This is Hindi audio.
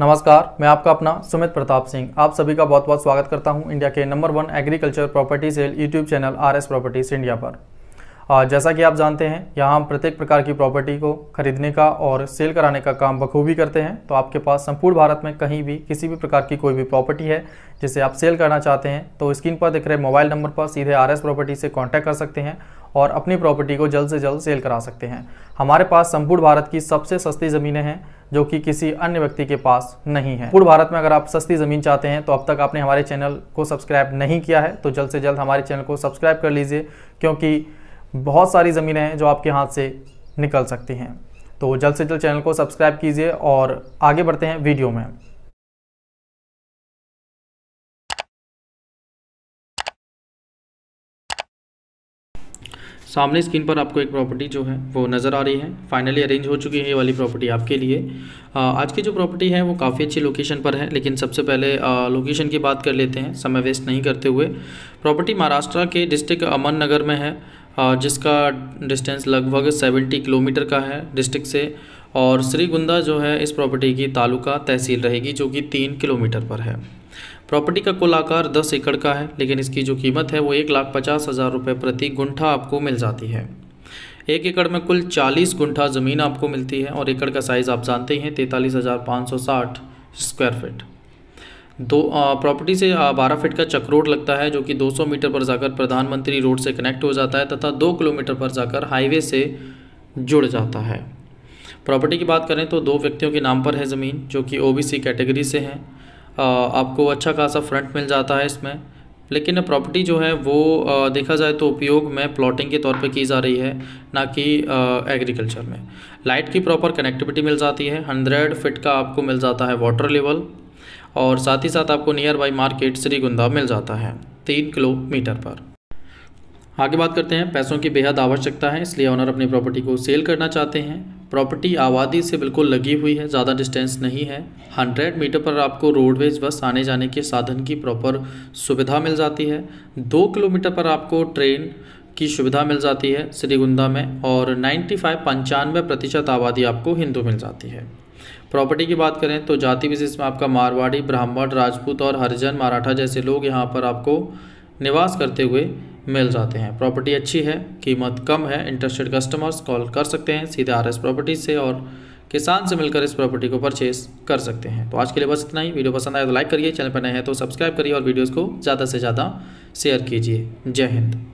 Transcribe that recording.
नमस्कार मैं आपका अपना सुमित प्रताप सिंह आप सभी का बहुत बहुत स्वागत करता हूं इंडिया के number one agriculture property sale YouTube channel R S properties India पर जैसा कि आप जानते हैं यहाँ हम प्रत्येक प्रकार की प्रॉपर्टी को खरीदने का और सेल कराने का काम बखूबी करते हैं तो आपके पास संपूर्ण भारत में कहीं भी किसी भी प्रकार की कोई भी प्रॉपर्टी है जिसे आप सेल करना चाहते हैं तो स्क्रीन पर दिख रहे मोबाइल नंबर पर सीधे आर एस प्रॉपर्टी से कॉन्टैक्ट कर सकते हैं और अपनी प्रॉपर्टी को जल्द से जल्द सेल करा सकते हैं हमारे पास संपूर्ण भारत की सबसे सस्ती ज़मीनें हैं जो कि किसी अन्य व्यक्ति के पास नहीं है पूर्व भारत में अगर आप सस्ती ज़मीन चाहते हैं तो अब तक आपने हमारे चैनल को सब्सक्राइब नहीं किया है तो जल्द से जल्द हमारे चैनल को सब्सक्राइब कर लीजिए क्योंकि बहुत सारी ज़मीनें हैं जो आपके हाथ से निकल सकती हैं तो जल्द से जल्द चैनल को सब्सक्राइब कीजिए और आगे बढ़ते हैं वीडियो में सामने स्क्रीन पर आपको एक प्रॉपर्टी जो है वो नज़र आ रही है फाइनली अरेंज हो चुकी है ये वाली प्रॉपर्टी आपके लिए आज की जो प्रॉपर्टी है वो काफ़ी अच्छी लोकेशन पर है लेकिन सबसे पहले लोकेशन की बात कर लेते हैं समय वेस्ट नहीं करते हुए प्रॉपर्टी महाराष्ट्र के डिस्ट्रिक्ट अमन नगर में है जिसका डिस्टेंस लगभग सेवेंटी किलोमीटर का है डिस्ट्रिक्ट से और श्रीगुंदा जो है इस प्रॉपर्टी की तालुका तहसील रहेगी जो कि तीन किलोमीटर पर है प्रॉपर्टी का कुल आकार दस एकड़ का है लेकिन इसकी जो कीमत है वो एक लाख पचास हज़ार रुपये प्रति गुंठा आपको मिल जाती है एक एकड़ में कुल चालीस गुंठा ज़मीन आपको मिलती है और एकड़ का साइज़ आप जानते ही हैं तैंतालीस हज़ार पाँच सौ साठ स्क्वायर फिट दो प्रॉपर्टी से बारह फिट का चक रोड लगता है जो कि 200 मीटर पर जाकर प्रधानमंत्री रोड से कनेक्ट हो जाता है तथा दो किलोमीटर पर जाकर हाईवे से जुड़ जाता है प्रॉपर्टी की बात करें तो दो व्यक्तियों के नाम पर है ज़मीन जो कि ओबीसी कैटेगरी से हैं आपको अच्छा खासा फ्रंट मिल जाता है इसमें लेकिन प्रॉपर्टी जो है वो देखा जाए तो उपयोग में प्लॉटिंग के तौर पे की जा रही है ना कि एग्रीकल्चर में लाइट की प्रॉपर कनेक्टिविटी मिल जाती है हंड्रेड फिट का आपको मिल जाता है वाटर लेवल और साथ ही साथ आपको नियर बाई मार्केट श्री गुंदा मिल जाता है तीन किलोमीटर पर आगे बात करते हैं पैसों की बेहद आवश्यकता है इसलिए ऑनर अपनी प्रॉपर्टी को सेल करना चाहते हैं प्रॉपर्टी आबादी से बिल्कुल लगी हुई है ज़्यादा डिस्टेंस नहीं है 100 मीटर पर आपको रोडवेज बस आने जाने के साधन की प्रॉपर सुविधा मिल जाती है दो किलोमीटर पर आपको ट्रेन की सुविधा मिल जाती है श्रीगुंदा में और 95 फाइव पंचानवे प्रतिशत आबादी आपको हिंदू मिल जाती है प्रॉपर्टी की बात करें तो जाति विशेष में आपका मारवाड़ी ब्राह्मण राजपूत और हरिजन मराठा जैसे लोग यहाँ पर आपको निवास करते हुए मिल जाते हैं प्रॉपर्टी अच्छी है कीमत कम है इंटरेस्टेड कस्टमर्स कॉल कर सकते हैं सीधे आर एस प्रॉपर्टी से और किसान से मिलकर इस प्रॉपर्टी को परचेज कर सकते हैं तो आज के लिए बस इतना ही वीडियो पसंद आए तो लाइक करिए चैनल पर नए हैं तो सब्सक्राइब करिए और वीडियोज़ को ज़्यादा से ज़्यादा शेयर कीजिए जय हिंद